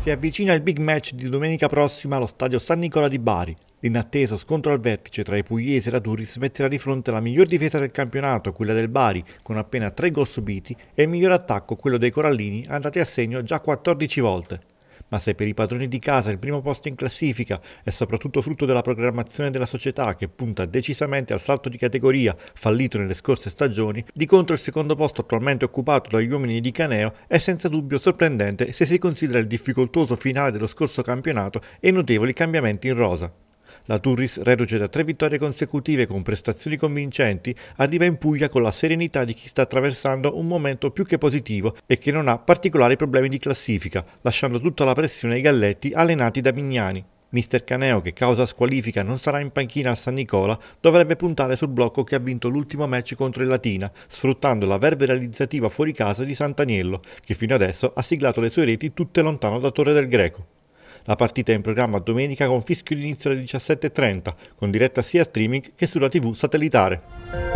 Si avvicina il big match di domenica prossima allo stadio San Nicola di Bari. L'inatteso scontro al vertice tra i pugliesi e la Turris metterà di fronte la miglior difesa del campionato, quella del Bari, con appena 3 gol subiti, e il miglior attacco, quello dei Corallini, andati a segno già 14 volte ma se per i padroni di casa il primo posto in classifica è soprattutto frutto della programmazione della società che punta decisamente al salto di categoria fallito nelle scorse stagioni, di contro il secondo posto attualmente occupato dagli uomini di Caneo è senza dubbio sorprendente se si considera il difficoltoso finale dello scorso campionato e i notevoli cambiamenti in rosa. La Turris, reduce da tre vittorie consecutive con prestazioni convincenti, arriva in Puglia con la serenità di chi sta attraversando un momento più che positivo e che non ha particolari problemi di classifica, lasciando tutta la pressione ai galletti allenati da Mignani. Mister Caneo, che causa squalifica non sarà in panchina a San Nicola, dovrebbe puntare sul blocco che ha vinto l'ultimo match contro il Latina, sfruttando la verve realizzativa fuori casa di Sant'Aniello, che fino adesso ha siglato le sue reti tutte lontano da Torre del Greco. La partita è in programma domenica con fischio d'inizio alle 17.30, con diretta sia streaming che sulla TV satellitare.